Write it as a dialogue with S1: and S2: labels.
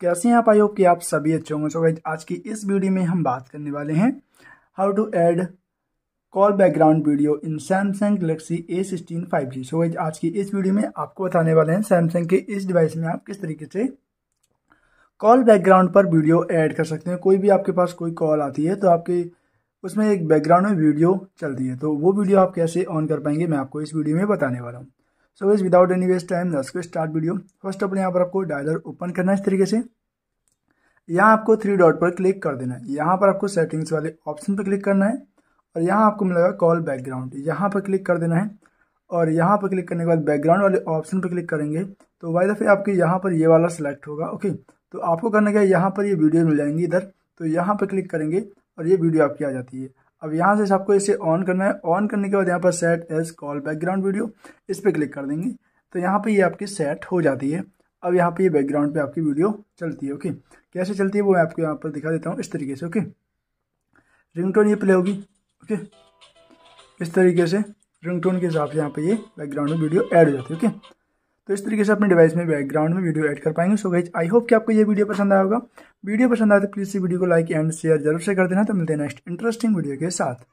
S1: कैसे हैं आप आयोग के कि आप सभी अच्छे होंगे सो गाइज आज की इस वीडियो में हम बात करने वाले हैं how to add call background video in Samsung Galaxy A sixteen five G so guys आज की इस वीडियो में आपको बताने वाले हैं सैमसंग के इस डिवाइस में आप किस तरीके से कॉल बैकग्राउंड पर वीडियो ऐड कर सकते हैं कोई भी आपके पास कोई कॉल आती है तो आपके उसमें एक बैकग्राउंड में वीडियो चलती है तो वो वीडियो आप कैसे ऑन कर पाएंगे मैं आपको इस वीडियो में बताने वाला हूँ so is without any waste time let's को स्टार्ट वीडियो फर्स्ट अपने यहाँ पर आपको डायलर ओपन करना है इस तरीके से यहाँ आपको थ्री डॉट पर क्लिक कर देना है यहाँ पर आपको सेटिंग्स वाले ऑप्शन पर क्लिक करना है और यहाँ आपको मिलेगा कॉल बैकग्राउंड यहाँ पर क्लिक कर देना है और यहाँ पर क्लिक करने के बाद बैकग्राउंड वाले ऑप्शन पर क्लिक करेंगे तो वाई दफ़े आपके यहाँ पर ये वाला सेलेक्ट होगा ओके तो आपको करना क्या है यहाँ पर ये वीडियो मिल जाएंगी इधर तो यहाँ पर क्लिक करेंगे और ये वीडियो आपकी आ जाती है अब यहाँ से आपको इसे ऑन करना है ऑन करने के बाद यहाँ पर set as call background video इस पर क्लिक कर देंगे तो यहाँ पर ये आपकी सेट हो जाती है अब यहाँ पर ये बैकग्राउंड पर आपकी वीडियो चलती है ओके कैसे चलती है वो मैं आपको यहाँ पर दिखा देता हूँ इस तरीके से ओके टोन ये प्ले होगी ओके इस तरीके से रिंगटोन के हिसाब से यहाँ पे ये बैकग्राउंड में वीडियो ऐड हो जाती है ओके तो इस तरीके से अपने डिवाइस में बैकग्राउंड में वीडियो ऐड कर पाएंगे सो गाइज आई होप कि आपको ये वीडियो पसंद आया होगा वीडियो पसंद आए तो प्लीज़ इस वीडियो को लाइक एंड शेयर जरूर से कर देना तो मिलते हैं नेक्स्ट इंटरेस्टिंग वीडियो के साथ